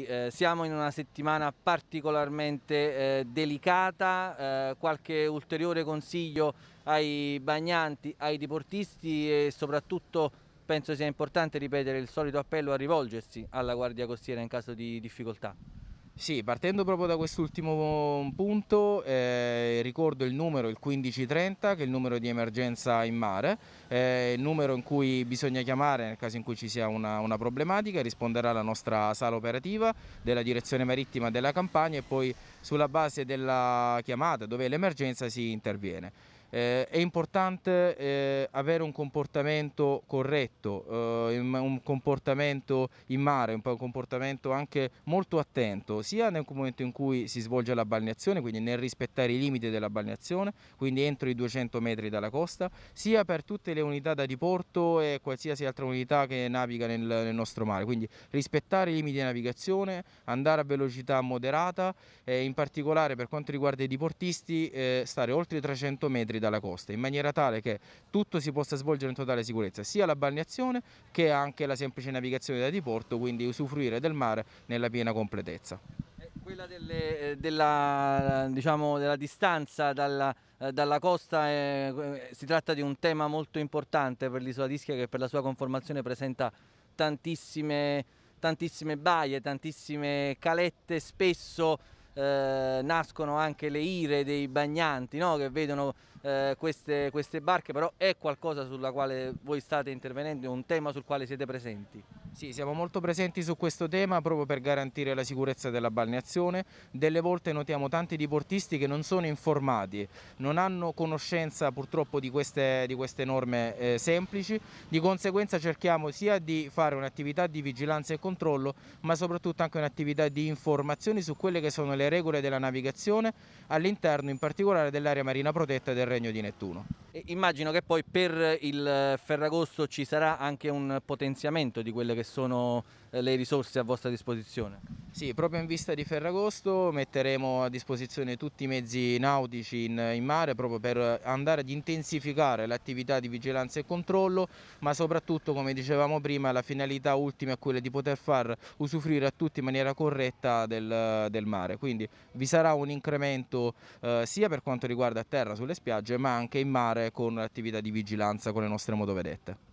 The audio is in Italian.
Eh, siamo in una settimana particolarmente eh, delicata, eh, qualche ulteriore consiglio ai bagnanti, ai diportisti e soprattutto penso sia importante ripetere il solito appello a rivolgersi alla Guardia Costiera in caso di difficoltà. Sì, partendo proprio da quest'ultimo punto, eh, ricordo il numero, il 1530, che è il numero di emergenza in mare, eh, il numero in cui bisogna chiamare nel caso in cui ci sia una, una problematica, risponderà la nostra sala operativa della direzione marittima della campagna e poi sulla base della chiamata dove è l'emergenza si interviene. Eh, è importante eh, avere un comportamento corretto, eh, un comportamento in mare, un comportamento anche molto attento, sia nel momento in cui si svolge la balneazione, quindi nel rispettare i limiti della balneazione, quindi entro i 200 metri dalla costa, sia per tutte le unità da diporto e qualsiasi altra unità che naviga nel, nel nostro mare. Quindi rispettare i limiti di navigazione, andare a velocità moderata, e in particolare per quanto riguarda i diportisti, eh, stare oltre i 300 metri dalla costa, in maniera tale che tutto si possa svolgere in totale sicurezza, sia la balneazione che anche la semplice navigazione da diporto, quindi usufruire del mare nella piena completezza eh, quella delle, eh, della, diciamo, della, distanza dalla, eh, dalla costa eh, si tratta di un tema molto importante per l'isola d'Ischia che per la sua conformazione presenta tantissime, tantissime baie, tantissime calette, spesso eh, nascono anche le ire dei bagnanti no? che vedono eh, queste, queste barche, però è qualcosa sulla quale voi state intervenendo, è un tema sul quale siete presenti? Sì, siamo molto presenti su questo tema proprio per garantire la sicurezza della balneazione. Delle volte notiamo tanti diportisti che non sono informati, non hanno conoscenza purtroppo di queste, di queste norme eh, semplici, di conseguenza cerchiamo sia di fare un'attività di vigilanza e controllo, ma soprattutto anche un'attività di informazioni su quelle che sono le regole della navigazione all'interno in particolare dell'area marina protetta del Regno di Nettuno. Immagino che poi per il Ferragosto ci sarà anche un potenziamento di quelle che sono eh, le risorse a vostra disposizione. Sì, proprio in vista di Ferragosto metteremo a disposizione tutti i mezzi nautici in, in mare proprio per andare ad intensificare l'attività di vigilanza e controllo, ma soprattutto, come dicevamo prima, la finalità ultima è quella di poter far usufruire a tutti in maniera corretta del, del mare. Quindi vi sarà un incremento eh, sia per quanto riguarda a terra sulle spiagge, ma anche in mare con attività di vigilanza con le nostre motovedette.